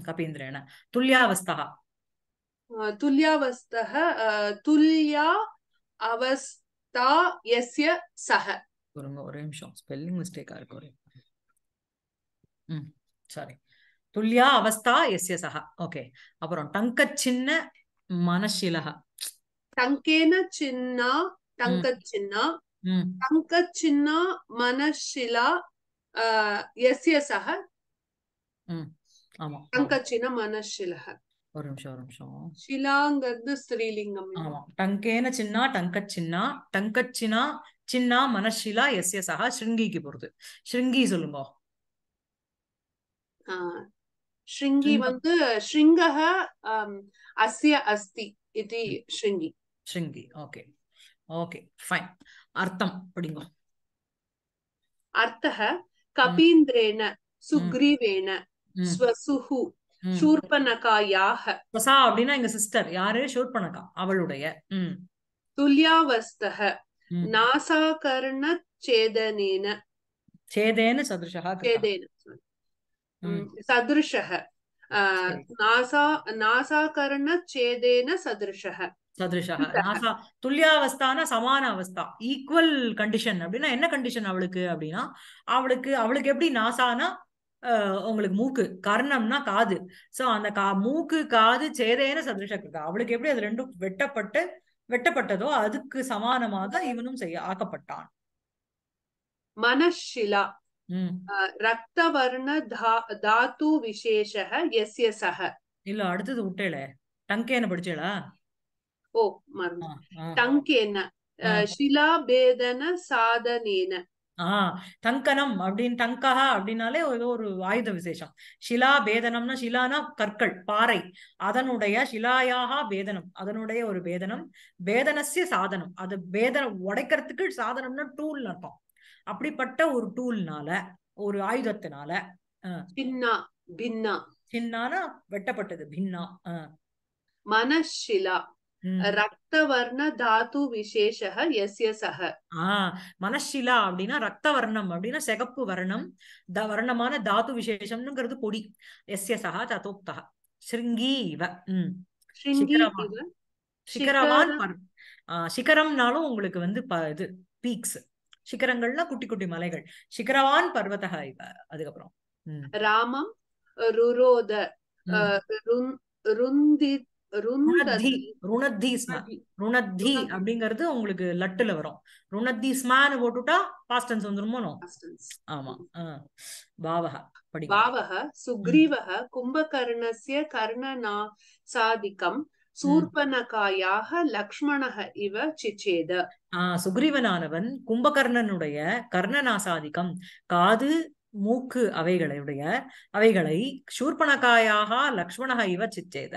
கபீந்திரேன துல்யாவஸ்தா துல்யாவஸ்தக துல்யா அவஸ்தா எஸ்ய சக ஒருங்க ஒரே நிமிஷம் ஸ்பெல்லிங் மிஸ்டேக்கா இருக்கு ஒரே ம் சாரி துல்லியா அவஸ்தா எஸ்ய சக ஓகே அப்புறம் டங்க சின்ன மனசிலக டங்கேன சின்ன டங்க சின்ன டங்க சின்ன மனசிலா எஸ்ய சக ஆமா டங்க சின்ன மனசிலக ஒரு நிமிஷம் ஒரு நிமிஷம் ஷிலாங்கிறது ஸ்ரீலிங்கம் ஆமா டங்கேன சின்னா டங்கச்சின்னா டங்கச்சினா சின்னா மனஷிலா எஸ் எஸ் ஆஹா ஸ்ருங்கிக்கு போறது ஸ்ருங்கி சொல்லுங்க ஸ்ருங்கி வந்து ஸ்ருங்கஹ அஸ்ய அஸ்தி இது ஸ்ருங்கி ஸ்ருங்கி ஓகே ஓகே ஃபைன் அர்த்தம் படிங்க அர்த்தஹ கபீந்திரேன சுக்ரீவேன ஸ்வசுஹு ஷூர்பனகா யாக ஸ்வசா அப்படின்னா எங்க சிஸ்டர் யாரு ஷூர்பனகா அவளுடைய துல்யாவஸ்தக நாசாகர்ண சேதனேன சேதேன சதுருஷா சேதேன சதுருஷः नासा சேதேன सदृशः சதுருஷாக நாசா துல்லியாவஸ்தானா சமான அவஸ்தா ஈக்குவல் கண்டிஷன் அப்படின்னா என்ன கண்டிஷன் அவளுக்கு அப்படின்னா அவளுக்கு அவளுக்கு எப்படி நாசானா உங்களுக்கு மூக்கு கர்ணம்னா காது சோ அந்த கா மூக்கு காது சேதேன சதுரஷக்கிருதா அவளுக்கு எப்படி அது ரெண்டும் வெட்டப்பட்டு வெட்டப்பட்டதோ அதுக்கு சமானமாக இவனும் செய்ய ஆக்கப்பட்டான் மனஷிலா ரக்தவர்ண தாத்து விசேஷ எஸ் எஸ் அஹ இல்ல அடுத்தது விட்டேல டங்கேன படிச்சேளா ஓ மர்மம் டங்கேன சிலா பேதன சாதனேன ஆஹ் தங்கனம் அப்படின்னு தங்கஹா அப்படின்னாலே ஏதோ ஒரு ஆயுத விசேஷம் ஷிலா பேதனம்னா ஷிலானா கற்கள் பாறை அதனுடைய சிலாயாக பேதனம் அதனுடைய ஒரு பேதனம் பேதனசிய சாதனம் அது பேதனம் உடைக்கிறதுக்கு சாதனம்னா டூல் அர்த்தம் அப்படிப்பட்ட ஒரு டூல்னால ஒரு ஆயுதத்தினால பின்னா பின்னா சின்னானா வெட்டப்பட்டது பின்னா மனசிலா ரக்தவர்ண தாத்து விசேஷ எஸ்ய சக ஆஹ் மனசிலா அப்படின்னா ரத்த வர்ணம் அப்படின்னா சிகப்பு வர்ணம் த வர்ணமான தாத்து விசேஷம்ங்கிறது பொடி எஸ்ய சக ததோக்தா ஸ்ருங்கி இவ உம் சிகரவான் சிகரம்னாலும் உங்களுக்கு வந்து இது பீக்ஸ் சிகரங்கள்னா குட்டி குட்டி மலைகள் சிகரவான் பர்வதா இவ அதுக்கப்புறம் ராமம் ருரோத ருந்தித் ருணத்தி அப்படிங்கிறது உங்களுக்கு லட்டுல வரும் ருணத்தி ஸ்மான்னு போட்டுட்டா பாஸ்டன்ஸ் வந்துருமோ ஆமா பாவக பாவக சுக்ரீவக கும்பகர்ணஸ்ய கர்ணனா சாதிக்கம் சூர்பனகாயாக லக்ஷ்மணக இவ சிச்சேத சுக்ரீவனானவன் கும்பகர்ணனுடைய கர்ணநாசாதிக்கம் காது மூக்கு அவைகளுடைய அவைகளை சூர்பணக்காயாக லக்ஷ்மணக இவ சிச்சேத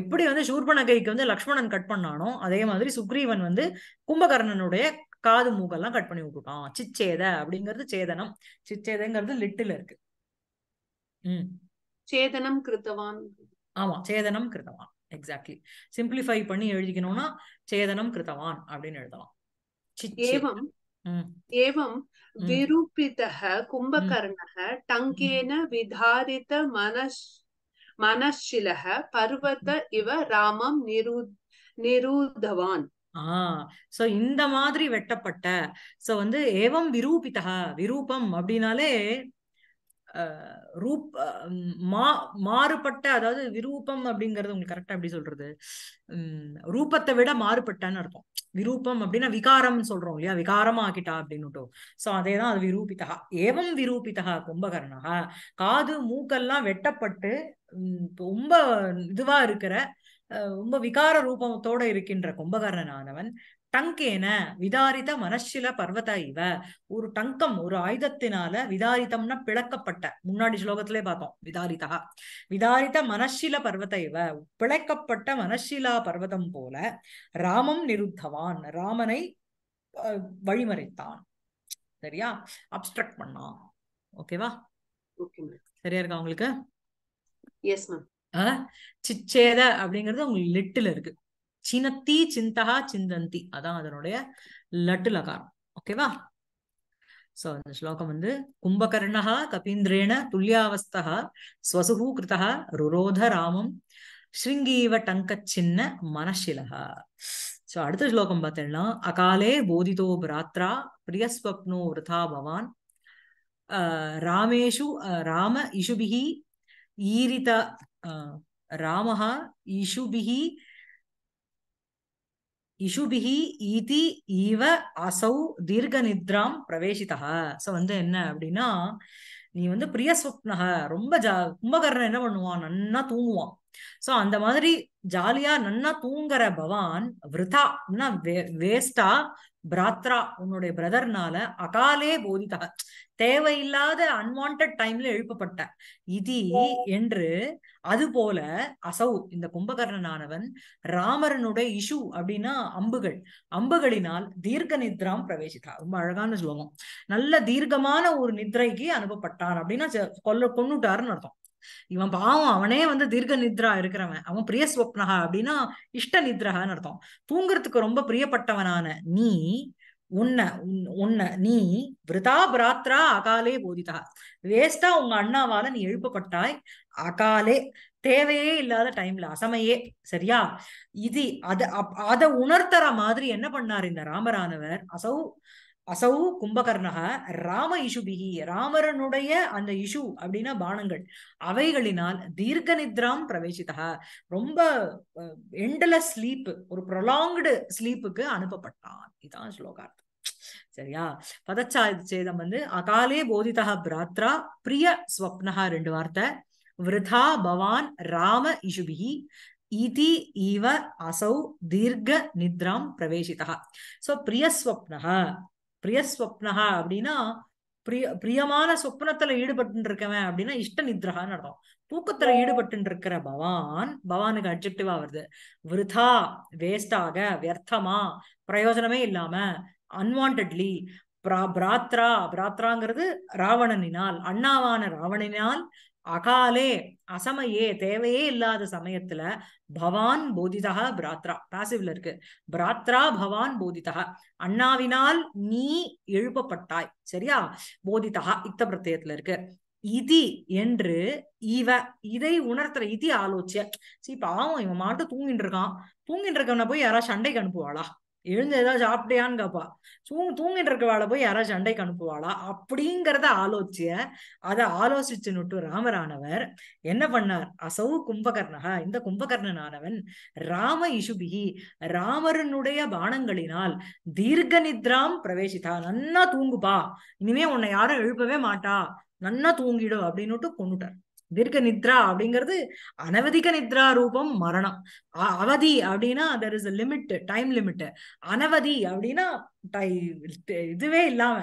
எப்படி வந்து சூர்பணகைக்கு வந்து லக்ஷ்மணன் கட் பண்ணானோ அதே மாதிரி சுக்ரீவன் வந்து கும்பகர்ணனுடைய காது மூக்கெல்லாம் கட் பண்ணி விட்டுட்டான் சிச்சேத அப்படிங்கிறது சேதனம் சிச்சேதங்கிறது லிட்டில் இருக்கு உம் சேதனம் கிருத்தவான் ஆமா சேதனம் கிருத்தவான் எக்ஸாக்ட்லி சிம்பிளிஃபை பண்ணி எழுதிக்கணும்னா சேதனம் கிருத்தவான் அப்படின்னு எழுதலாம் ஏவம் विरूपितः कुम्भकर्णः டங்கேன விதாரித मनश् मनश्शिलः பர்வத இவ ராமம் நிரு நிரூதவான் சோ இந்த மாதிரி வெட்டப்பட்ட சோ வந்து ஏவம் விரூபிதா விரூபம் அப்படின்னாலே ரூப் மா மாறுபட்ட அதாவது விரூபம் அப்படிங்கிறது உங்களுக்கு கரெக்டா எப்படி சொல்றது ரூபத்தை விட மாறுபட்டான்னு அர்த்தம் விரூபம் அப்படின்னா விகாரம்னு சொல்றோம் இல்லையா விகாரம் ஆக்கிட்டா அப்படின்னுட்டோம் சோ அதே தான் அது விரூபித்தா ஏவம் விரூபித்தா கும்பகர்ணா காது மூக்கெல்லாம் வெட்டப்பட்டு ரொம்ப இதுவா இருக்கிற ரொம்ப விகார ரூபத்தோட இருக்கின்ற கும்பகர்ணனானவன் டங்கேன விதாரித மனசில பர்வத இவ ஒரு டங்கம் ஒரு ஆயுதத்தினால விதாரித்தம்னா பிளக்கப்பட்ட முன்னாடி ஸ்லோகத்திலே பார்த்தோம் விதாரிதா விதாரித மனசில பர்வத இவ பிழைக்கப்பட்ட மனசிலா பர்வதம் போல ராமம் நிருத்தவான் ராமனை வழிமறைத்தான் சரியா அப்ஸ்ட்ரக்ட் பண்ணான் ஓகேவா சரியா இருக்கா உங்களுக்கு சிச்சேத அப்படிங்கிறது உங்களுக்கு லிட்டில் இருக்கு சினத்தி சிந்தகா சிந்தந்தி அதான் அதனுடைய லட்டு லகாரம் ஓகேவா சோ இந்த ஸ்லோகம் வந்து கும்பகர்ணா கபீந்திரேண துல்லியாவஸ்தா ஸ்வசுகூ கிருதா ருரோத ராமம் ஸ்ருங்கீவ டங்க சின்ன மனசிலகா சோ அடுத்த ஸ்லோகம் பார்த்தேன்னா அகாலே போதிதோ பிராத்ரா பிரியஸ்வப்னோ விரதா பவான் ராமேஷு ராம இஷுபிஹி ஈரித ராமஹா இஷுபிஹி இஷுபிஹி இதி இவ அசௌ தீர்க நித்ராம் பிரவேசிதா சோ வந்து என்ன அப்படின்னா நீ வந்து பிரிய ரொம்ப ஜா கும்பகர்ணன் என்ன பண்ணுவான் நன்னா தூங்குவான் சோ அந்த மாதிரி ஜாலியா நன்னா தூங்குற பவான் விருதா வேஸ்டா பிராத்ரா உன்னுடைய பிரதர்னால அகாலே போதிதா தேவையில்லாத அன்வான்ட் டைம்ல எழுப்பப்பட்ட இது என்று அதுபோல அசௌ இந்த கும்பகர்ணனானவன் ராமரனுடைய இஷு அப்படின்னா அம்புகள் அம்புகளினால் தீர்க்க நித்ராம் பிரவேசித்தா ரொம்ப அழகான சுலோகம் நல்ல தீர்க்கமான ஒரு நித்ரைக்கு அனுப்பப்பட்டான் அப்படின்னா கொல்ல கொண்டுட்டாருன்னு அர்த்தம் இவன் பாவம் அவனே வந்து தீர்க்க நித்ரா இருக்கிறவன் அவன் பிரிய ஸ்வப்னகா அப்படின்னா இஷ்ட நித்ரகான்னு அர்த்தம் தூங்குறதுக்கு ரொம்ப பிரியப்பட்டவனான நீ உன்னை உன்னை நீ விரதா பிராத்ரா அகாலே போதிதா வேஸ்டா உங்க அண்ணாவால நீ எழுப்பப்பட்டாய் அகாலே தேவையே இல்லாத டைம்ல அசமையே சரியா இது அத அதை உணர்த்தற மாதிரி என்ன பண்ணார் இந்த ராமரானவர் அசௌ அசௌ கும்பகர்ணக ராம இஷுபிகி ராமரனுடைய அந்த இஷு அப்படின்னா பானங்கள் அவைகளினால் தீர்க்க நித்ராம் பிரவேசிதா ரொம்ப எண்டல ஸ்லீப் ஒரு ப்ரொலாங்கு ஸ்லீப்புக்கு அனுப்பப்பட்டான் இதான் ஸ்லோகார்த்தம் சரியா பதச்சா சேதம் வந்து அகாலே போதிதா பிராத்ரா பிரிய ஸ்வப்னஹா ரெண்டு வார்த்தை விரதா பவான் ராம இஷுபிகி இதி ஈவ அசௌ தீர்க்க நித்ராம் பிரவேசிதா சோ பிரியஸ்வப்னஹ பிரியஸ்வப்னா அப்படின்னா பிரிய பிரியமான சொப்னத்துல ஈடுபட்டு இருக்கவன் அப்படின்னா இஷ்ட நித்ரான்னு அர்த்தம் தூக்கத்துல ஈடுபட்டு இருக்கிற பவான் பவானுக்கு அப்ஜெக்டிவா வருது விருதா வேஸ்டாக வியர்த்தமா பிரயோஜனமே இல்லாம அன்வான்டட்லி பிரா பிராத்ரா பிராத்ராங்கிறது ராவணனினால் அண்ணாவான ராவணனினால் அகாலே அசமையே தேவையே இல்லாத சமயத்துல பவான் போதிதா பிராத்ரா பாசிவ்ல இருக்கு பிராத்ரா பவான் போதிதா அண்ணாவினால் நீ எழுப்பப்பட்டாய் சரியா போதிதா இத்த பிரத்தியத்துல இருக்கு இதி என்று இவ இதை உணர்த்துற இதி ஆலோச்சிய சி பாவம் இவன் மாட்டு தூங்கிட்டு இருக்கான் தூங்கிட்டு இருக்கவனை போய் யாராவது சண்டைக்கு அனுப்புவாளா எழுந்து ஏதாச்சும் சாப்பிட்டியான்னு கேட்பா தூ தூங்கிட்டு இருக்கவாளை போய் யாராவது சண்டைக்கு அனுப்புவாளா அப்படிங்கிறத ஆலோசிய அதை ஆலோசிச்சு நுட்டு ராமரானவர் என்ன பண்ணார் அசௌ கும்பகர்ணகா இந்த கும்பகர்ணனானவன் ராம இசுபிகி ராமருனுடைய பானங்களினால் தீர்க்க நித்ராம் பிரவேசித்தா நன்னா தூங்குப்பா இனிமே உன்னை யாரும் எழுப்பவே மாட்டா நன்னா தூங்கிடும் அப்படின்னுட்டு கொண்டுட்டார் தீர்க்க நித்ரா அப்படிங்கிறது அனவதிக நித்ரா ரூபம் மரணம் அவதி அப்படின்னா there is limit time limit அனவதி அப்படின்னா இதுவே இல்லாம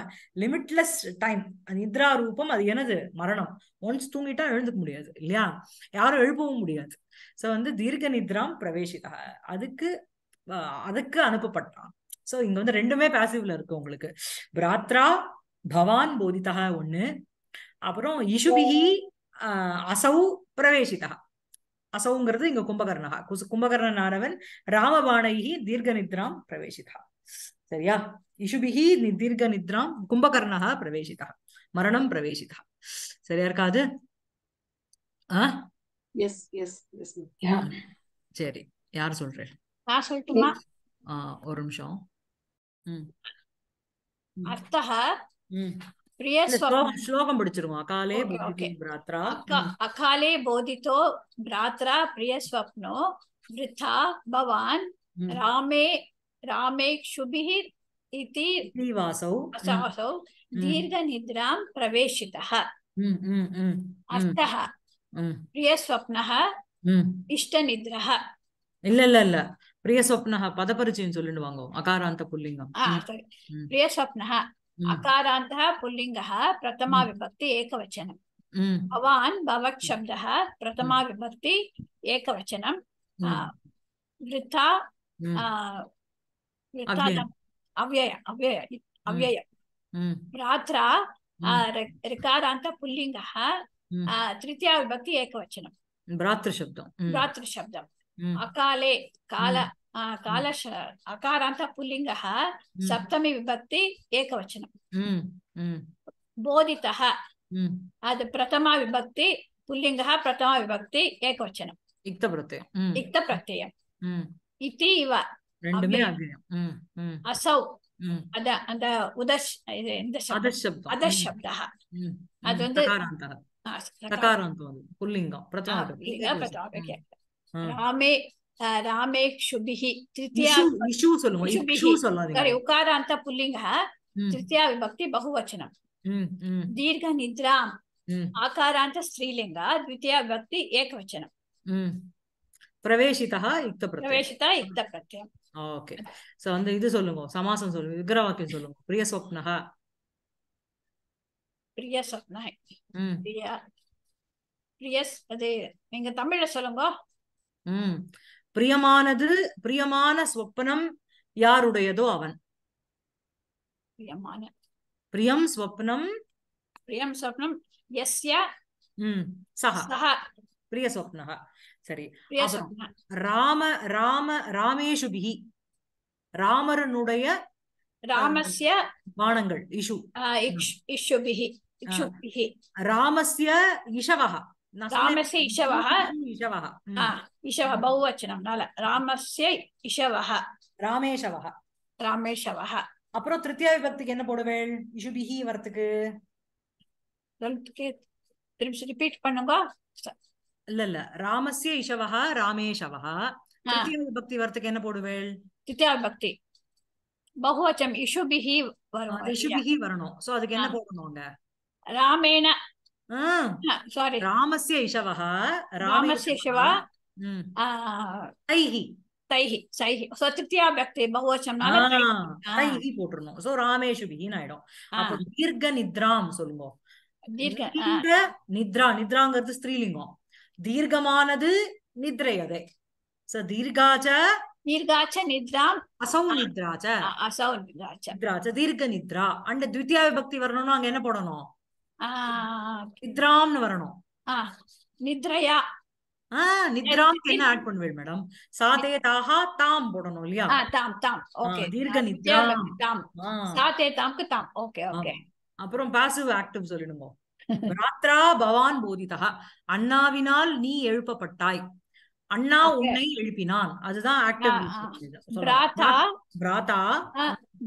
லிமிட்லெஸ் டைம் நித்ரா ரூபம் அது எனது மரணம் ஒன்ஸ் தூங்கிட்டா எழுந்துக்க முடியாது இல்லையா யாரும் எழுப்பவும் முடியாது சோ வந்து தீர்க்க நித்ரா பிரவேசிதா அதுக்கு அதுக்கு அனுப்பப்பட்டான் சோ இங்க வந்து ரெண்டுமே பேசிவ்ல இருக்கு உங்களுக்கு பிராத்ரா பவான் போதிதா ஒண்ணு அப்புறம் இஷுபிஹி அசௌ பிரவேசிதா அசௌங்கிறது இங்க கும்பகர்ணகா கும்பகர்ணனானவன் ராமபாணைகி தீர்க்க நித்ராம் பிரவேசிதா சரியா இஷுபிகி தீர்க்க நித்ராம் கும்பகர்ணகா பிரவேசிதா மரணம் பிரவேசிதா சரியா இருக்காது சரி யார் சொல்றேன் ஒரு நிமிஷம் அர்த்தக ஸ்லோகம் பிடிச்சிருவோம் அகாலே பிராத்ரா அகாலே போதித்தோ பிராத்ரா பிரிய ஸ்வப்னோ விருத்தா பவான் ராமே ராமே சுபிஹி इति निवासौ वासौ दीर्घनिद्रां प्रवेशितः अर्थः प्रियस्वप्नः इष्टनिद्रः இல்ல இல்ல இல்ல பிரியஸ்வப்னஹ பதபரிச்சயம் சொல்லிடுவாங்க அகாராந்த புல்லிங்கம் பிரியஸ்வப்னஹ अकारान्तः पुल्लिङ्गः प्रथमा विभक्ति एकवचनं भवान् भवत् शब्दः प्रथमा विभक्ति एकवचनं वृथा अव्यय अव्यय अव्यय भ्रात्रा ऋकारान्त पुल्लिङ्गः तृतीया विभक्ति एकवचनं भ्रातृशब्दं भ्रातृशब्दम् अकाले काल కాలశ అకారాంత పుల్లింగ సప్తమి విభక్తి ఏకవచనం బోధిత అది ప్రథమ విభక్తి పుల్లింగ ప్రథమ విభక్తి ఏకవచనం ఇక్త ప్రత్యయం ఇక్త ప్రత్యయం ఇది ఇవ అసౌ ಅದ ಅಂತ ಉದಶ್ ಅಧಶಬ್ದ ಅದೊಂದು ರಾಮೇ திருத்தியா తృతీయ ఉకారాంత పుల్లింగ తృతీయ విభక్తి பகுவச்சனம் దీర్ఘ నిద్రా ஆகாராந்த స్త్రీలింగ ద్వితీయ విభక్తి ఏకవచనం பிரவேசிதா யுக்த பிரவேசிதா யுக்த பிரத்யம் ஓகே சோ வந்து இது சொல்லுங்க சமாசம் சொல்லுங்க விக்ரவாக்கியம் சொல்லுங்க பிரிய சொப்னஹா பிரிய சொப்னா பிரியா பிரியஸ் அது நீங்க தமிழ்ல சொல்லுங்க ம் பிரியமானது பிரியமான ஸ்வப்னம் யாருடையதோ அவன் பிரியம் ஸ்வப்னம் பிரியம் ஸ்வப்னம் எஸ்ய ம் சஹ சஹ பிரிய ஸ்வப்னஹ சரி ராம ராம ராமேஷு பிஹி ராமரனுடைய ராமஸ்ய பானங்கள் இஷு இஷு பிஹி ராமஸ்ய இஷவஹ रामस्य இஷவः இஷவः இஷவः பகுவச்சனம் நால ராமஸ்ய இஷவः ராமேஷவः ராமேஷவः அப்புறம் திருத்தியா விபத்துக்கு என்ன போடுவேள் இஷுபிஹி வரத்துக்கு திரும்ப ரிப்பீட் பண்ணுங்க இல்ல இல்ல ராமஸ்ய இஷவः ராமேஷவः திருத்தியா விபக்தி வரத்துக்கு என்ன போடுவேள் திருத்தியா விபக்தி பகுவச்சம் இஷுபிஹி வரணும் இஷுபிஹி வரணும் சோ அதுக்கு என்ன ராமேன சாரி ராமஸ்ய இஷவः रामस्य इषवः தைஹி தைஹி சைஹி சோ திருப்தியா பக்தி பகுவச்சம்னால தைஹி போட்டுறணும் சோ ராமேஷு பிகின் ஆயிடும் அப்போ தீர்க்க நித்ராம் சொல்லுங்க தீர்க்க நித்ரா நித்ராங்கிறது ஸ்திரீலிங்கம் தீர்க்கமானது நித்ரை அது சோ தீர்காச்ச தீர்காச்ச निद्रा அசௌ निद्राच असौ निद्राच निद्राच दीर्घ निद्रा अंड द्वितीय विभक्ति வரணும்னா அங்க என்ன போடணும் நித்ராம்னு வரணும் நித்ரையா ஆஹ் என்ன ஆட் மேடம் சாதே தாஹா தாம் போடணும் இல்லையா தாம் தாம் ஓகே தீர்க்க தாம் தாம் ஓகே ஓகே அப்புறம் பாசிவ் ஆக்டிவ் ராத்ரா பவான் போதிதா அண்ணாவினால் நீ எழுப்பப்பட்டாய் அண்ணா உன்னை எழுப்பினான் அதுதான் ஆக்டிவ் பிராதா பிராதா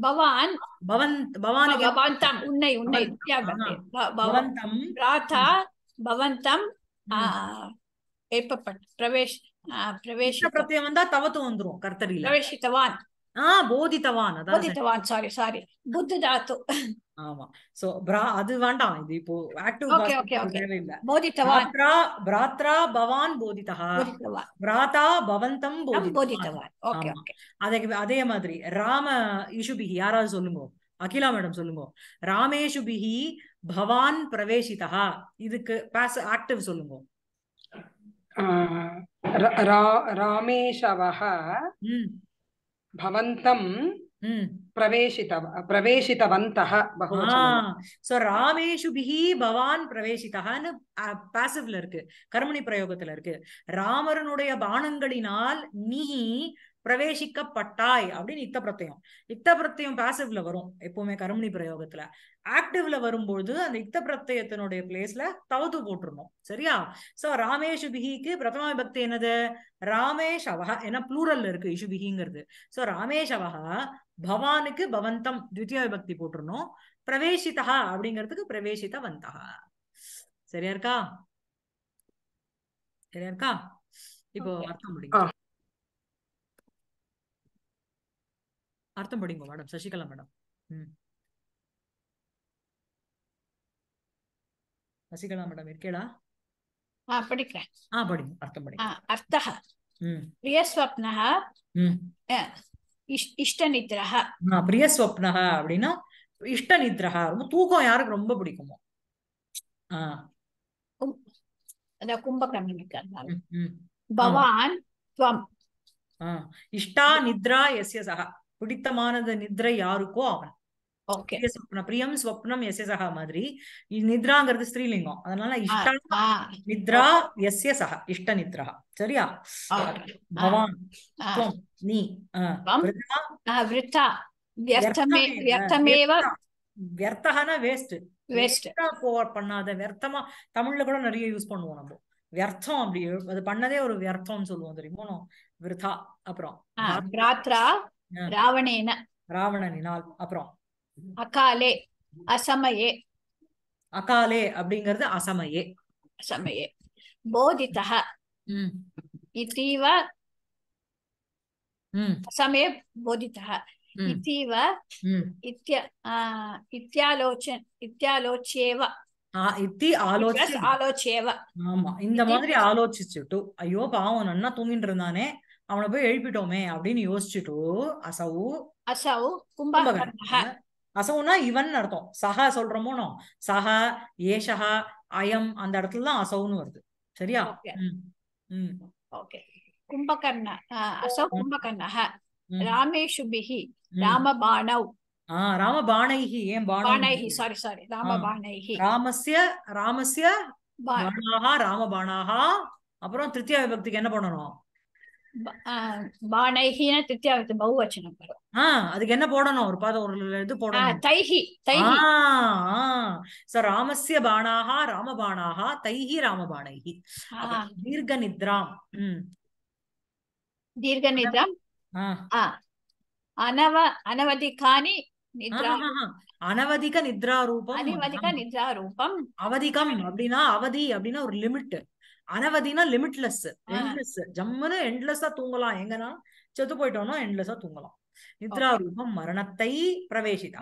பவான் பவந்த் பவான் பவந்தம் உன்னை உன்னை பவந்தம் பிராதா பவந்தம் ஏற்பப்பட்ட பிரவேஷ் பிரவேஷ பிரத்யம் வந்தா தவத்து வந்துரும் கர்த்தரியில பிரவேசித்தவான் போதித்தவான் போதித்தவான் சாரி சாரி புத்த தாத்து ஆமா சோ பிரா அது வேண்டாம் இது இப்போ ஆக்டிவ் தேவையில்ல போதித்தவான் பிராத்ரா பவான் போதிதா பிராதா பவந்தம் போதித்தவா அதே மாதிரி ராம இஷுபிஹி யாராவது சொல்லுங்க அகிலா மேடம் சொல்லுங்க ராமேஷு பவான் பிரவேசிதா இதுக்கு பாஸ் ஆக்டிவ் சொல்லுங்க ராமேஷவஹ భవంతం ప్రవేశిత பிஹி பவான் இருக்கு கர்மணி பிரயோகத்துல இருக்கு ராமரனுடைய பானங்களினால் நீ பிரவேசிக்கப்பட்டாய் அப்படின்னு இத்த பிரத்தயம் இத்த பிரத்தயம் பாசிவ்ல வரும் எப்பவுமே கருமணி பிரயோகத்துல ஆக்டிவ்ல வரும்போது அந்த இத்த பிரத்தயத்தினுடைய பிளேஸ்ல தவது போட்டுருணும் சரியா சோ ராமேஷு பிகிக்கு பிரதம பக்தி என்னது ராமேஷ் அவஹா ஏன்னா ப்ளூரல்ல இருக்கு இஷு பிகிங்கிறது சோ ராமேஷ் அவஹா பவானுக்கு பவந்தம் தித்திய விபக்தி போட்டுருணும் பிரவேசிதா அப்படிங்கிறதுக்கு பிரவேசித வந்தா சரியா இருக்கா சரியா இருக்கா இப்போ அர்த்தம் முடியும் அர்த்தம் படிங்க madam Sasikala madam Sasikala madam இருக்கேடா ஆ படிக்கிறேன் ஆ படிங்க அர்த்தம் படிங்க பிரியஸ்வப்னஹ இஷ்டநித்ரஹ ஆ பிரியஸ்வப்னஹ அப்படின்னா இஷ்டநித்ரஹ ரொம்ப தூக்கம் யாருக்கு ரொம்ப பிடிக்குமோ ஆ அந்த பவான் துவம் இஷ்டா நித்ரா எஸ்ய சஹ பிடித்தமானது நித்ரை யாருக்கோ அவன் பிரியம் ஸ்வப்னம் எஸ்எஸ்ஸா மாதிரி நித்ராங்கிறது ஸ்ரீலிங்கம் அதனால இஷ்ட நித்ரா எஸ்ய சக இஷ்ட நித்ரா சரியா பவான் நீ வியர்த்தகனா வேஸ்ட் பண்ணாத வியர்த்தமா தமிழ்ல கூட நிறைய யூஸ் பண்ணுவோம் நம்ம வியர்த்தம் அப்படி அது பண்ணதே ஒரு வியர்த்தம்னு சொல்லுவோம் தெரியுமோ விருதா அப்புறம் ராவணேன ராவணனினால் அப்புறம் அகாலே அசமயே அகாலே அப்படிங்கிறது அசமயே அசமயே போதித்தக இத்தீவ அசமயே போதித்தக इतीव इत्य इत्यालोचन इत्यालोच्येव இத்தி ஆலோசி ஆலோச்சியவ ஆமா இந்த மாதிரி ஆலோசிச்சுட்டு ஐயோ பாவம் நன்னா தூங்கிட்டு இருந்தானே அவனை போய் எழுப்பிட்டோமே அப்படின்னு யோசிச்சுட்டு அசவு அசவு கும்பகர்ண அசவுனா இவன் அர்த்தம் சஹா சொல்றோமோனோ சஹா ஏஷஹா அயம் அந்த இடத்துல தான் அசவுன்னு வருது சரியா ஓகே கும்பகர்ண அசவு கும்பகர்ணஹ ராமேஷுபிஹி ராமபாணவ் ராமபாணைஹி ஏன் பாணைஹி சாரி சாரி ராம ராமபாணைஹி ராமஸ்ய ராமஸ்ய பாணாஹா ராமபாணாஹா அப்புறம் திருத்தியா விபக்திக்கு என்ன பண்ணனும் பானைஹின அப்படின்னா அவதி அப்படின்னா ஒரு லிமிட் அனவதினா லிமிட்லெஸ் எண்ட்லெஸ் ஜம்முன்னு எண்ட்லெஸ்ஸா தூங்கலாம் எங்கனா செத்து போயிட்டோம்னா எண்ட்லெஸ்ஸா தூங்கலாம் நித்ரா ரூபம் மரணத்தை பிரவேசிதா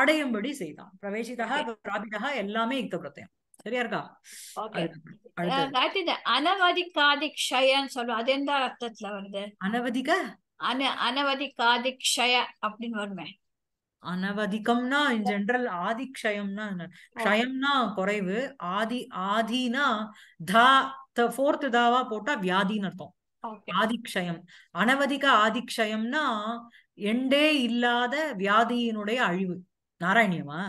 அடையும்படி செய்தான் பிரவேசிதா பிராபிதா எல்லாமே யுக்த பிரத்தியம் சரியா இருக்கா அனவதிக்காதி க்ஷயன்னு சொல்லுவோம் அது எந்த அர்த்தத்துல வருது அனவதிக அன அனவதிக்காதி கஷய அப்படின்னு வருமே அனவதிக்கம்னா இன் ஜென்ரல் ஆதி க்ஷயம்னா க்ஷயம்னா குறைவு ஆதி ஆதினா தா த ஃபோர்த் தாவா போட்டா வியாதின்னு அர்த்தம் ஆதிக்ஷயம் அனவதிக க்ஷயம்னா எண்டே இல்லாத வியாதியினுடைய அழிவு நாராயணியமா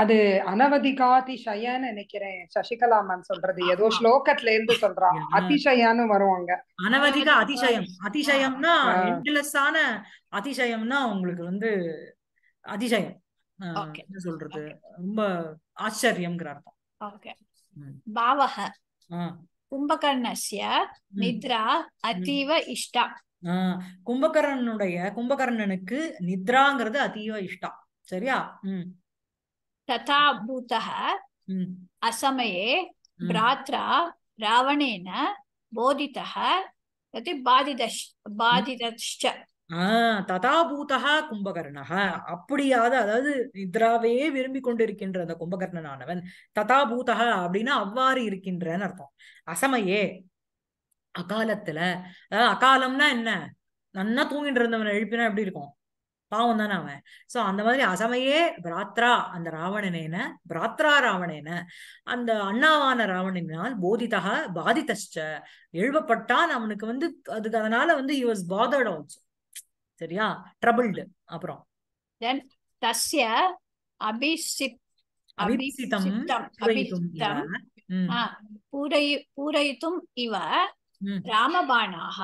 அது அனவதிகாதிசயன்னு நினைக்கிறேன் சசிகலா மேம் சொல்றது ஏதோ ஸ்லோகத்துல இருந்து சொல்றான் அதிசயான்னு வருவாங்க அனவதிக அதிசயம் அதிசயம்னா எண்ட்லெஸ்ஸான அதிசயம்னா உங்களுக்கு வந்து அதிசயம் என்ன சொல்றது ரொம்ப ஆச்சரியம்ங்கிற அர்த்தம் பாவக கும்பகர்ணஸ்ய நித்ரா அதீவ இஷ்டா கும்பகர்ணனுடைய கும்பகர்ணனுக்கு நித்ராங்கிறது அதீவ இஷ்டம் சரியா ததா பூதக அசமயே பிராத்ரா ராவணேன போதிதக தத் பாதிதஷ் பாதிதஷ்ச ததாபூதா கும்பகர்ணக அப்படியாவது அதாவது நித்ராவையே விரும்பி கொண்டிருக்கின்ற அந்த கும்பகர்ணனானவன் ததாபூதா அப்படின்னா அவ்வாறு இருக்கின்றன்னு அர்த்தம் அசமையே அகாலத்துல அதாவது அகாலம்னா என்ன நன்னா தூங்கிட்டு இருந்தவன் எழுப்பினா எப்படி இருக்கும் பாவம் தானே அவன் சோ அந்த மாதிரி அசமையே பிராத்ரா அந்த ராவணனேன பிராத்ரா ராவணேன அந்த அண்ணாவான ராவணனால் போதிதாக பாதித்த எழுவப்பட்டான் அவனுக்கு வந்து அதுக்கு அதனால வந்து ஹி வாஸ் பாதர்ட் ஆல்சோ சரியா ட்ரபிள்டு அப்புறம் தென் தஸ்ய அபிஷிப் அபிஷிதம் பூரயி பூரயித்தும் இவ ராமபாணாக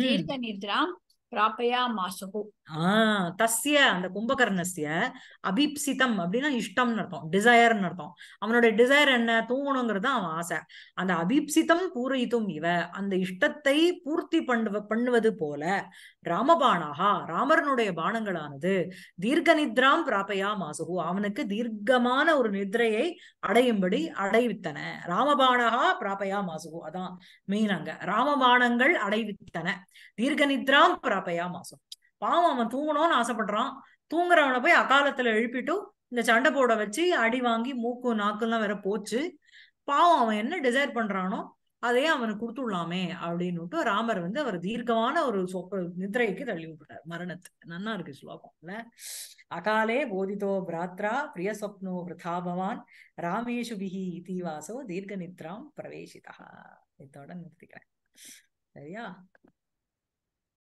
தீர்க்க நித்ராம் பிராபயாமாசுகு ஆஹ் தஸ்ய அந்த கும்பகர்ணஸ்ய அபிப்சிதம் அப்படின்னா இஷ்டம்னு அர்த்தம் டிசையர்னு அர்த்தம் அவனோட டிசையர் என்ன தூங்கணுங்கிறது அவன் ஆசை அந்த அபிப்சிதம் பூரயித்தும் இவ அந்த இஷ்டத்தை பூர்த்தி பண்ணுவ பண்ணுவது போல ராமபானாகா ராமரனுடைய பானங்களானது தீர்க்க நித்ராம் பிராபயா மாசுகு அவனுக்கு தீர்க்கமான ஒரு நிதிரையை அடையும்படி அடைவித்தன ராமபானகா பிராபயா மாசுகு அதான் மெயின் அங்க ராமபானங்கள் அடைவித்தன தீர்க்க நித்ராம் பிராப பயா மாசம் பாவம் அவன் தூங்கணும்னு ஆசைப்படுறான் தூங்குறவனை போய் அகாலத்துல எழுப்பிட்டு இந்த சண்டை போட வச்சு அடி வாங்கி மூக்கு நாக்குலாம் வேற போச்சு பாவம் அவன் என்ன டிசைர் பண்றானோ அதையே அவனுக்கு கொடுத்துடலாமே அப்படின்னுட்டு ராமர் வந்து அவர் தீர்க்கமான ஒரு சொப்ப நிதிரைக்கு தள்ளி விட்டுட்டார் மரணத்துக்கு நன்னா இருக்கு ஸ்லோகம் இல்ல அகாலே போதிதோ பிராத்ரா பிரிய சொப்னோ பிரதா பவான் ராமேஷு பிஹி இதிவாசோ தீர்க்க நித்ராம் பிரவேசிதா இதோட நிறுத்திக்கிறேன் சரியா